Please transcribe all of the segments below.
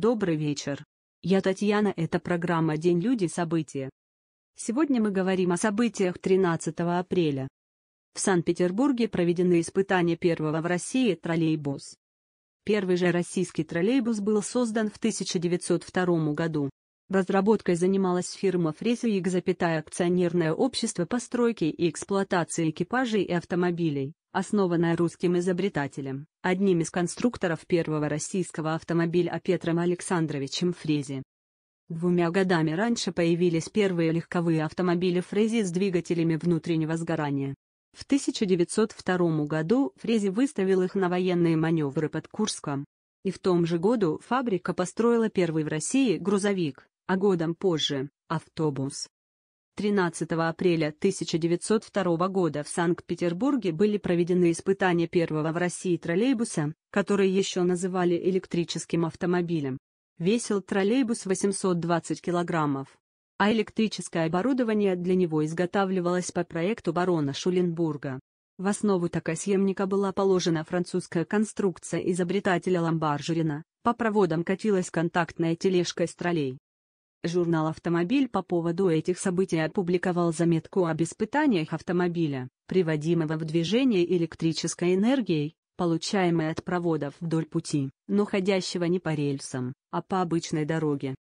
Добрый вечер. Я Татьяна, это программа «День люди. События». Сегодня мы говорим о событиях 13 апреля. В Санкт-Петербурге проведены испытания первого в России троллейбус. Первый же российский троллейбус был создан в 1902 году. Разработкой занималась фирма «Фрезиик», акционерное общество по стройке и эксплуатации экипажей и автомобилей основанная русским изобретателем, одним из конструкторов первого российского автомобиля Петром Александровичем Фрези. Двумя годами раньше появились первые легковые автомобили Фрези с двигателями внутреннего сгорания. В 1902 году Фрези выставил их на военные маневры под Курском. И в том же году фабрика построила первый в России грузовик, а годом позже – автобус. 13 апреля 1902 года в Санкт-Петербурге были проведены испытания первого в России троллейбуса, который еще называли электрическим автомобилем. Весил троллейбус 820 килограммов. А электрическое оборудование для него изготавливалось по проекту барона Шуленбурга. В основу такосъемника была положена французская конструкция изобретателя Ламбаржерина, по проводам катилась контактная тележка с троллей. Журнал «Автомобиль» по поводу этих событий опубликовал заметку об испытаниях автомобиля, приводимого в движение электрической энергией, получаемой от проводов вдоль пути, но ходящего не по рельсам, а по обычной дороге.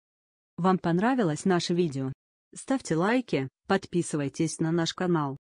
Вам понравилось наше видео? Ставьте лайки, подписывайтесь на наш канал.